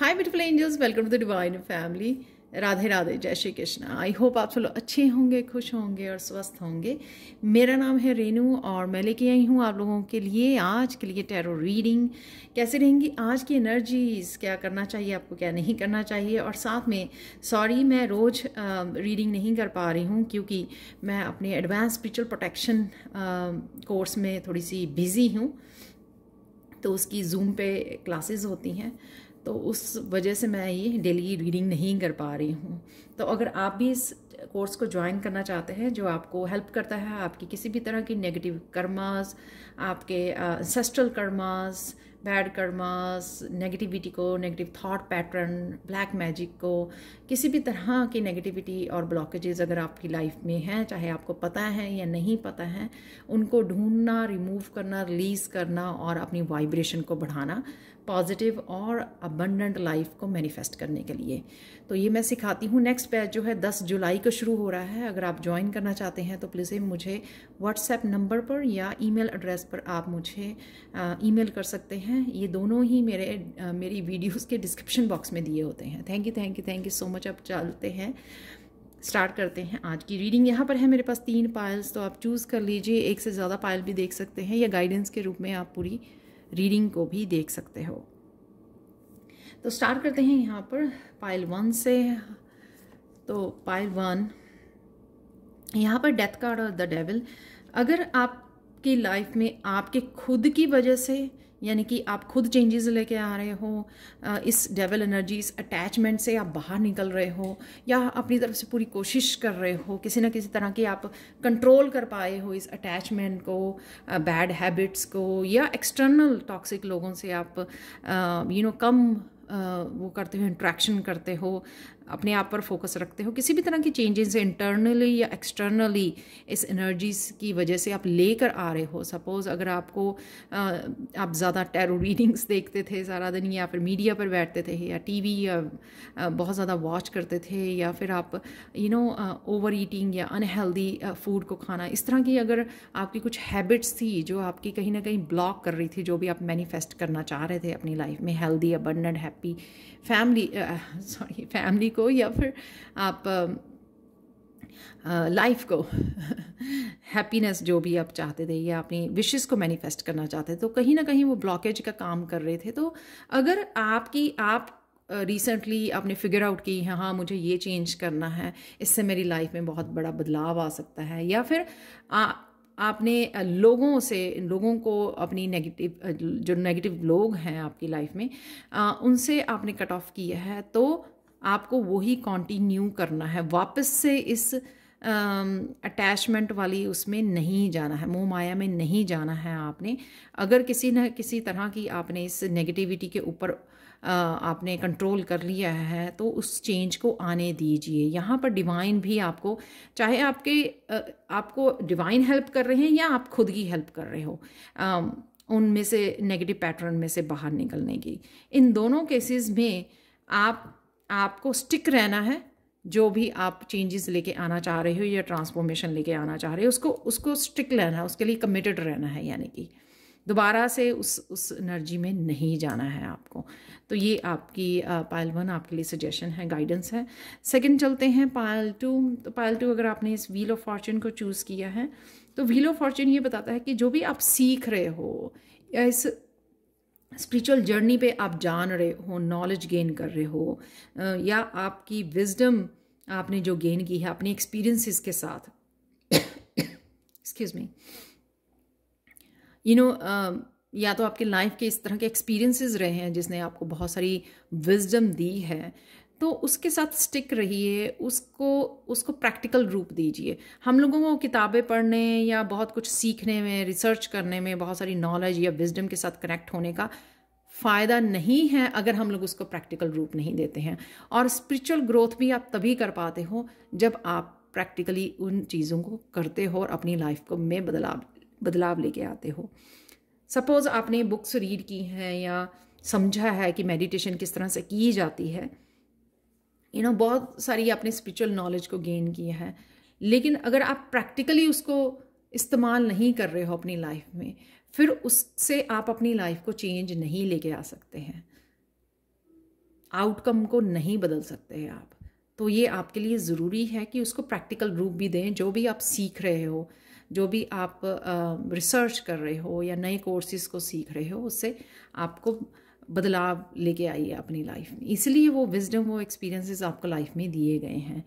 hi beautiful angels welcome to the divine family Radhe Radhe जय Shri Krishna I hope आप सब लोग अच्छे होंगे खुश होंगे और स्वस्थ होंगे मेरा नाम है रेनू और मैं लेके आई हूँ आप लोगों के लिए आज के लिए टैरो रीडिंग कैसे रहेंगी आज की एनर्जीज क्या करना चाहिए आपको क्या नहीं करना चाहिए और साथ में सॉरी मैं रोज़ रीडिंग नहीं कर पा रही हूँ क्योंकि मैं अपने एडवांस स्पिरिचुअल प्रोटेक्शन कोर्स में थोड़ी सी बिज़ी हूँ तो उसकी जूम पे क्लासेस होती हैं तो उस वजह से मैं ये डेली रीडिंग नहीं कर पा रही हूँ तो अगर आप भी इस कोर्स को ज्वाइन करना चाहते हैं जो आपको हेल्प करता है आपकी किसी भी तरह की नेगेटिव कर्मास आपके ancestral karmas bad karmas negativity को negative thought pattern black magic को किसी भी तरह की नेगेटिविटी और ब्लॉकेजेस अगर आपकी लाइफ में हैं चाहे आपको पता है या नहीं पता है उनको ढूंढना रिमूव करना रिलीज़ करना और अपनी वाइब्रेशन को बढ़ाना पॉजिटिव और अबंडेंट लाइफ को मैनिफेस्ट करने के लिए तो ये मैं सिखाती हूँ नेक्स्ट बैच जो है 10 जुलाई को शुरू हो रहा है अगर आप ज्वाइन करना चाहते हैं तो प्लीज़ मुझे व्हाट्सएप नंबर पर या ईमेल एड्रेस पर आप मुझे ईमेल कर सकते हैं ये दोनों ही मेरे आ, मेरी वीडियोज़ के डिस्क्रिप्शन बॉक्स में दिए होते हैं thank you thank you thank you so much आप चलते हैं स्टार्ट करते हैं आज की रीडिंग यहाँ पर है मेरे पास तीन पायल्स तो आप चूज़ कर लीजिए एक से ज़्यादा पायल भी देख सकते हैं या गाइडेंस के रूप में आप पूरी रीडिंग को भी देख सकते हो तो स्टार्ट करते हैं यहाँ पर पाइल वन से तो पाइल वन यहाँ पर डेथ कार्ड और द डेविल अगर आपकी लाइफ में आपके खुद की वजह से यानी कि आप खुद चेंजेस लेके आ रहे हो इस डेवल एनर्जीज अटैचमेंट से आप बाहर निकल रहे हो या अपनी तरफ से पूरी कोशिश कर रहे हो किसी ना किसी तरह की आप कंट्रोल कर पाए हो इस अटैचमेंट को बैड हैबिट्स को या एक्सटर्नल टॉक्सिक लोगों से आप यू नो कम वो करते हो इंट्रैक्शन करते हो अपने आप पर फोकस रखते हो किसी भी तरह की चेंजेस इंटरनली या एक्सटर्नली इस एनर्जीज की वजह से आप लेकर आ रहे हो सपोज़ अगर आपको आप ज़्यादा टैरो रीडिंग्स देखते थे सारा दिन या फिर मीडिया पर बैठते थे या टीवी या बहुत ज़्यादा वॉच करते थे या फिर आप यू नो ओवर ईटिंग या अनहेल्दी फूड को खाना इस तरह की अगर आपकी कुछ हैबिट्स थी जो आपकी कहीं ना कहीं ब्लॉक कर रही थी जो भी आप मैनिफेस्ट करना चाह रहे थे अपनी लाइफ में healthy abundant happy family sorry family को को या फिर आप लाइफ को हैप्पीनेस जो भी आप चाहते थे या अपनी विशेष को मैनिफेस्ट करना चाहते थे तो कहीं ना कहीं वो ब्लॉकेज का काम कर रहे थे तो अगर आपकी आप रिसेंटली uh, आपने फिगर आउट की हाँ हाँ मुझे ये चेंज करना है इससे मेरी लाइफ में बहुत बड़ा बदलाव आ सकता है या फिर आ, आपने लोगों से लोगों को अपनी नेगेटिव जो नेगेटिव लोग हैं आपकी लाइफ में आ, उनसे आपने कट ऑफ किया है तो आपको वही कंटिन्यू करना है वापस से इस अटैचमेंट वाली उसमें नहीं जाना है मोह माया में नहीं जाना है आपने अगर किसी न किसी तरह की आपने इस नेगेटिविटी के ऊपर आपने कंट्रोल कर लिया है तो उस चेंज को आने दीजिए यहाँ पर डिवाइन भी आपको चाहे आपके आपको डिवाइन हेल्प कर रहे हैं या आप खुद की हेल्प कर रहे हो उनमें से नेगेटिव पैटर्न में से बाहर निकलने की इन दोनों केसेस में आप आपको स्टिक रहना है जो भी आप चेंजेस लेके आना चाह रहे हो या ट्रांसफॉर्मेशन लेके आना चाह रहे हो उसको उसको स्टिक रहना है उसके लिए कमिटेड रहना है यानी कि दोबारा से उस उस एनर्जी में नहीं जाना है आपको तो ये आपकी पायल वन आपके लिए सजेशन है गाइडेंस है सेकंड चलते हैं पायल टू तो पायल टू अगर आपने इस व्हील ऑफ फॉर्चून को चूज़ किया है तो व्हील ऑफ फॉर्चून ये बताता है कि जो भी आप सीख रहे हो या इस स्पिरिचुअल जर्नी पे आप जान रहे हो नॉलेज गेन कर रहे हो या आपकी विजडम आपने जो गेन की है अपने एक्सपीरियंसेस के साथ एक्सक्यूज मी यू नो या तो आपके लाइफ के इस तरह के एक्सपीरियंसेस रहे हैं जिसने आपको बहुत सारी विजडम दी है तो उसके साथ स्टिक रहिए उसको उसको प्रैक्टिकल रूप दीजिए हम लोगों को किताबें पढ़ने या बहुत कुछ सीखने में रिसर्च करने में बहुत सारी नॉलेज या विजडम के साथ कनेक्ट होने का फ़ायदा नहीं है अगर हम लोग उसको प्रैक्टिकल रूप नहीं देते हैं और स्पिरिचुअल ग्रोथ भी आप तभी कर पाते हो जब आप प्रैक्टिकली उन चीज़ों को करते हो और अपनी लाइफ को में बदलाव बदलाव लेके आते हो सपोज़ आपने बुक्स रीड की हैं या समझा है कि मेडिटेशन किस तरह से की जाती है यू नो बहुत सारी आपने स्पिरिचुअल नॉलेज को गेन किया है लेकिन अगर आप प्रैक्टिकली उसको इस्तेमाल नहीं कर रहे हो अपनी लाइफ में फिर उससे आप अपनी लाइफ को चेंज नहीं लेके आ सकते हैं आउटकम को नहीं बदल सकते हैं आप तो ये आपके लिए ज़रूरी है कि उसको प्रैक्टिकल रूप भी दें जो भी आप सीख रहे हो जो भी आप रिसर्च कर रहे हो या नए कोर्सेज को सीख रहे हो उससे आपको बदलाव लेके आइए अपनी लाइफ में इसलिए वो विजडम वो एक्सपीरियंसेस आपको लाइफ में दिए गए हैं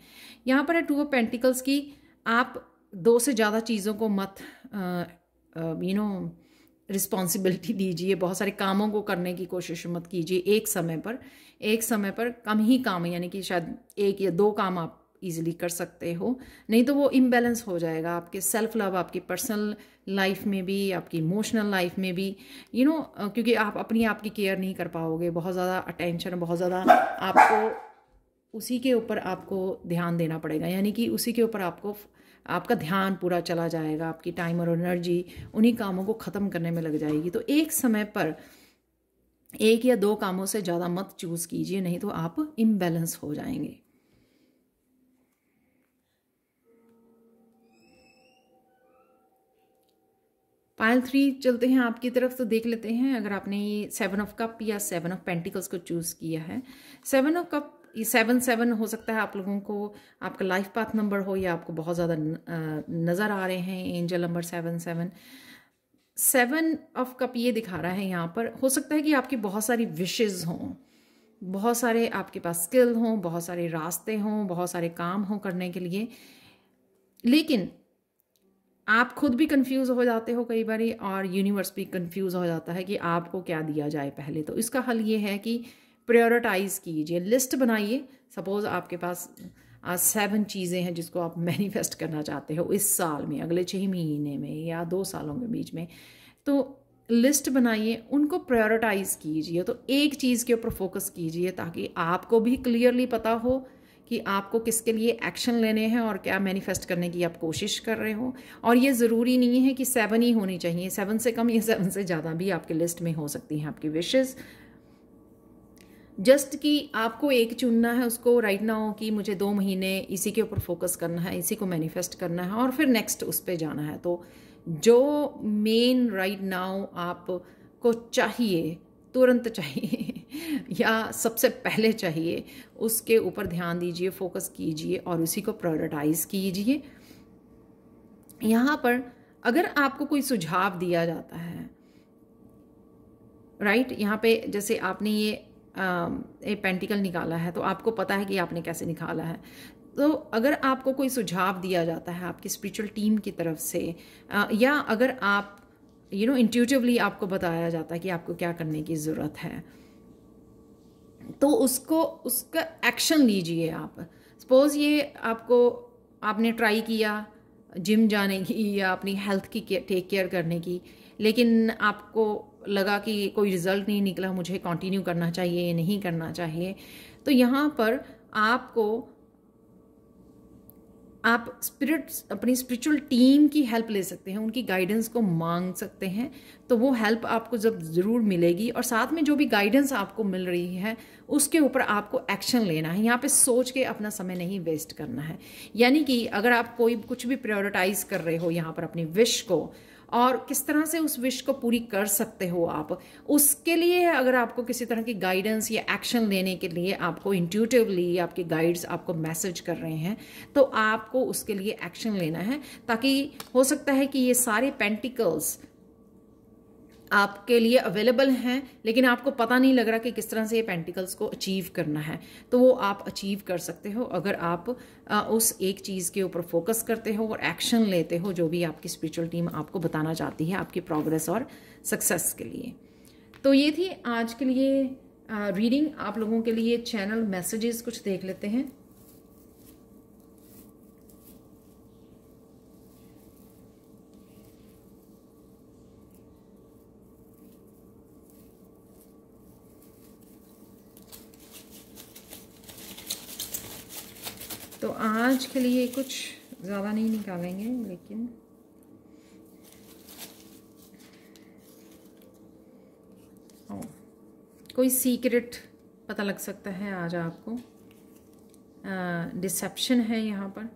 यहाँ पर है टू ऑफ पेंटिकल्स की आप दो से ज़्यादा चीज़ों को मत यू नो रिस्पॉन्सिबिलिटी दीजिए बहुत सारे कामों को करने की कोशिश मत कीजिए एक समय पर एक समय पर कम ही काम यानी कि शायद एक या दो काम आप इजीली कर सकते हो नहीं तो वो इम्बेलेंस हो जाएगा आपके सेल्फ लव आपकी पर्सनल लाइफ में भी आपकी इमोशनल लाइफ में भी यू you नो know, क्योंकि आप अपनी आपकी केयर नहीं कर पाओगे बहुत ज़्यादा अटेंशन बहुत ज़्यादा आपको उसी के ऊपर आपको ध्यान देना पड़ेगा यानी कि उसी के ऊपर आपको आपका ध्यान पूरा चला जाएगा आपकी टाइम और एनर्जी उन्हीं कामों को ख़त्म करने में लग जाएगी तो एक समय पर एक या दो कामों से ज़्यादा मत चूज़ कीजिए नहीं तो आप इम्बेलेंस हो जाएंगे पायल थ्री चलते हैं आपकी तरफ तो देख लेते हैं अगर आपने सेवन ऑफ कप या सेवन ऑफ पेंटिकल्स को चूज़ किया है सेवन ऑफ कप ये सेवन सेवन हो सकता है आप लोगों को आपका लाइफ पाथ नंबर हो या आपको बहुत ज़्यादा नज़र आ रहे हैं angel number seven seven seven of cup ये दिखा रहा है यहाँ पर हो सकता है कि आपकी बहुत सारी विशेज़ हों बहुत सारे आपके पास स्किल हों बहुत सारे रास्ते हों बहुत सारे काम हों करने के लिए लेकिन आप खुद भी कंफ्यूज हो जाते हो कई बार और यूनिवर्स भी कंफ्यूज हो जाता है कि आपको क्या दिया जाए पहले तो इसका हल ये है कि प्रायोरिटाइज़ कीजिए लिस्ट बनाइए सपोज़ आपके पास सेवन चीज़ें हैं जिसको आप मैनिफेस्ट करना चाहते हो इस साल में अगले छः महीने में या दो सालों के बीच में तो लिस्ट बनाइए उनको प्रायोरिटाइज़ कीजिए तो एक चीज़ के ऊपर फोकस कीजिए ताकि आपको भी क्लियरली पता हो कि आपको किसके लिए एक्शन लेने हैं और क्या मैनिफेस्ट करने की आप कोशिश कर रहे हो और ये ज़रूरी नहीं है कि सेवन ही होनी चाहिए सेवन से कम या सेवन से ज़्यादा भी आपके लिस्ट में हो सकती हैं आपकी विशेज़ जस्ट कि आपको एक चुनना है उसको राइट ना हो कि मुझे दो महीने इसी के ऊपर फोकस करना है इसी को मैनिफेस्ट करना है और फिर नेक्स्ट उस पर जाना है तो जो मेन राइट नाउ आप को चाहिए तुरंत चाहिए या सबसे पहले चाहिए उसके ऊपर ध्यान दीजिए फोकस कीजिए और उसी को प्रायोरिटाइज कीजिए यहाँ पर अगर आपको कोई सुझाव दिया जाता है राइट यहाँ पे जैसे आपने ये ये um, पेंटिकल निकाला है तो आपको पता है कि आपने कैसे निकाला है तो अगर आपको कोई सुझाव दिया जाता है आपकी स्पिरिचुअल टीम की तरफ से uh, या अगर आप यू नो इंट्यूटिवली आपको बताया जाता है कि आपको क्या करने की ज़रूरत है तो उसको उसका एक्शन लीजिए आप सपोज़ ये आपको आपने ट्राई किया जिम जाने की या अपनी हेल्थ की टेक केयर करने की लेकिन आपको लगा कि कोई रिज़ल्ट नहीं निकला मुझे कंटिन्यू करना चाहिए नहीं करना चाहिए तो यहाँ पर आपको आप स्पिरिट अपनी स्पिरिचुअल टीम की हेल्प ले सकते हैं उनकी गाइडेंस को मांग सकते हैं तो वो हेल्प आपको जब ज़रूर मिलेगी और साथ में जो भी गाइडेंस आपको मिल रही है उसके ऊपर आपको एक्शन लेना है यहाँ पे सोच के अपना समय नहीं वेस्ट करना है यानी कि अगर आप कोई कुछ भी प्रायोरिटाइज कर रहे हो यहाँ पर अपनी विश को और किस तरह से उस विश को पूरी कर सकते हो आप उसके लिए अगर आपको किसी तरह की गाइडेंस या एक्शन लेने के लिए आपको इंट्यूटिवली आपके गाइड्स आपको मैसेज कर रहे हैं तो आपको उसके लिए एक्शन लेना है ताकि हो सकता है कि ये सारे पेंटिकल्स आपके लिए अवेलेबल हैं लेकिन आपको पता नहीं लग रहा कि किस तरह से ये पेंटिकल्स को अचीव करना है तो वो आप अचीव कर सकते हो अगर आप आ, उस एक चीज़ के ऊपर फोकस करते हो और एक्शन लेते हो जो भी आपकी स्पिरिचुअल टीम आपको बताना चाहती है आपकी प्रोग्रेस और सक्सेस के लिए तो ये थी आज के लिए रीडिंग आप लोगों के लिए चैनल मैसेजेस कुछ देख लेते हैं तो आज के लिए कुछ ज़्यादा नहीं निकालेंगे लेकिन ओ, हाँ, कोई सीक्रेट पता लग सकता है आज आपको डिसेप्शन है यहाँ पर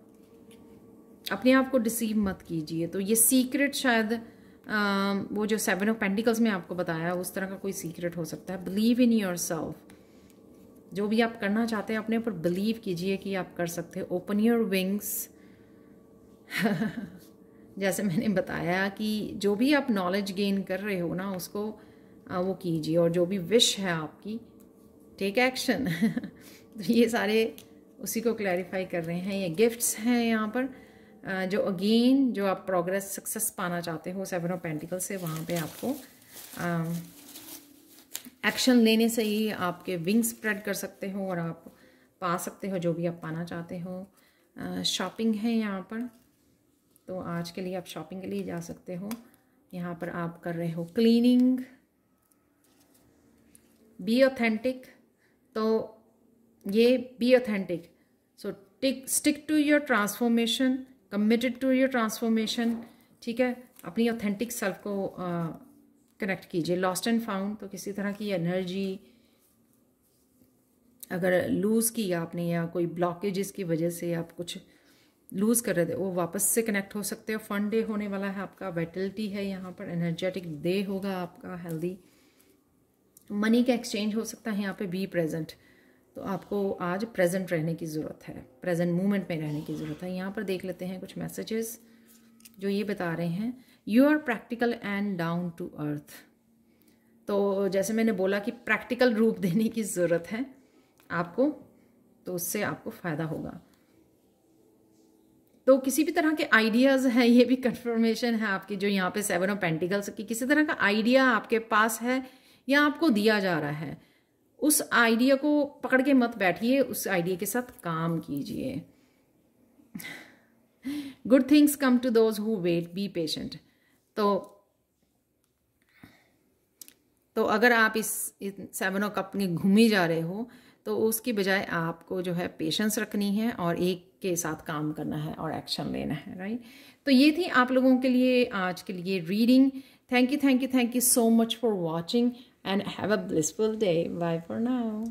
अपने आप को डिसीव मत कीजिए तो ये सीक्रेट शायद आ, वो जो सेवन ऑफ पेंटिकल्स में आपको बताया उस तरह का कोई सीक्रेट हो सकता है बिलीव इन योर सेल्फ जो भी आप करना चाहते हैं अपने ऊपर बिलीव कीजिए कि आप कर सकते हैं ओपन योर विंग्स जैसे मैंने बताया कि जो भी आप नॉलेज गेन कर रहे हो ना उसको वो कीजिए और जो भी विश है आपकी टेक एक्शन तो ये सारे उसी को क्लैरिफाई कर रहे हैं ये गिफ्ट्स हैं यहाँ पर जो अगेन जो आप प्रोग्रेस सक्सेस पाना चाहते हो सेवन ऑफ पेंटिकल से वहाँ पे आपको एक्शन लेने से ही आपके विंग स्प्रेड कर सकते हो और आप पा सकते हो जो भी आप पाना चाहते हो शॉपिंग है यहाँ पर तो आज के लिए आप शॉपिंग के लिए जा सकते हो यहाँ पर आप कर रहे हो क्लीनिंग बी ऑथेंटिक तो ये be authentic so tick stick to your transformation committed to your transformation ठीक है अपनी ऑथेंटिक सेल्फ को uh, कनेक्ट कीजिए लॉस्ट एंड फाउंड तो किसी तरह की एनर्जी अगर लूज़ की आपने या कोई ब्लॉकेजेस की वजह से आप कुछ लूज़ कर रहे थे वो वापस से कनेक्ट हो सकते हो फन डे होने वाला है आपका वेटलिटी है यहाँ पर एनर्जेटिक डे होगा आपका हेल्दी मनी का एक्सचेंज हो सकता है यहाँ पे बी प्रेजेंट तो आपको आज प्रेजेंट रहने की ज़रूरत है प्रेजेंट मूवमेंट में रहने की ज़रूरत है यहाँ पर देख लेते हैं कुछ मैसेजेस जो ये बता रहे हैं you are practical and down to earth तो जैसे मैंने बोला कि प्रैक्टिकल रूप देने की ज़रूरत है आपको तो उससे आपको फ़ायदा होगा तो किसी भी तरह के आइडियाज़ हैं ये भी कंफर्मेशन है आपकी जो यहाँ पे सेवन ऑफ पेंटिकल्स की किसी तरह का आइडिया आपके पास है या आपको दिया जा रहा है उस आइडिया को पकड़ के मत बैठिए उस आइडिया के साथ काम कीजिए good things come to those who wait be patient तो तो अगर आप इस, इस सेवन ओ कप में घूम ही जा रहे हो तो उसकी बजाय आपको जो है पेशेंस रखनी है और एक के साथ काम करना है और एक्शन लेना है राइट तो ये थी आप लोगों के लिए आज के लिए reading thank you thank you thank you so much for watching and have a blissful day bye for now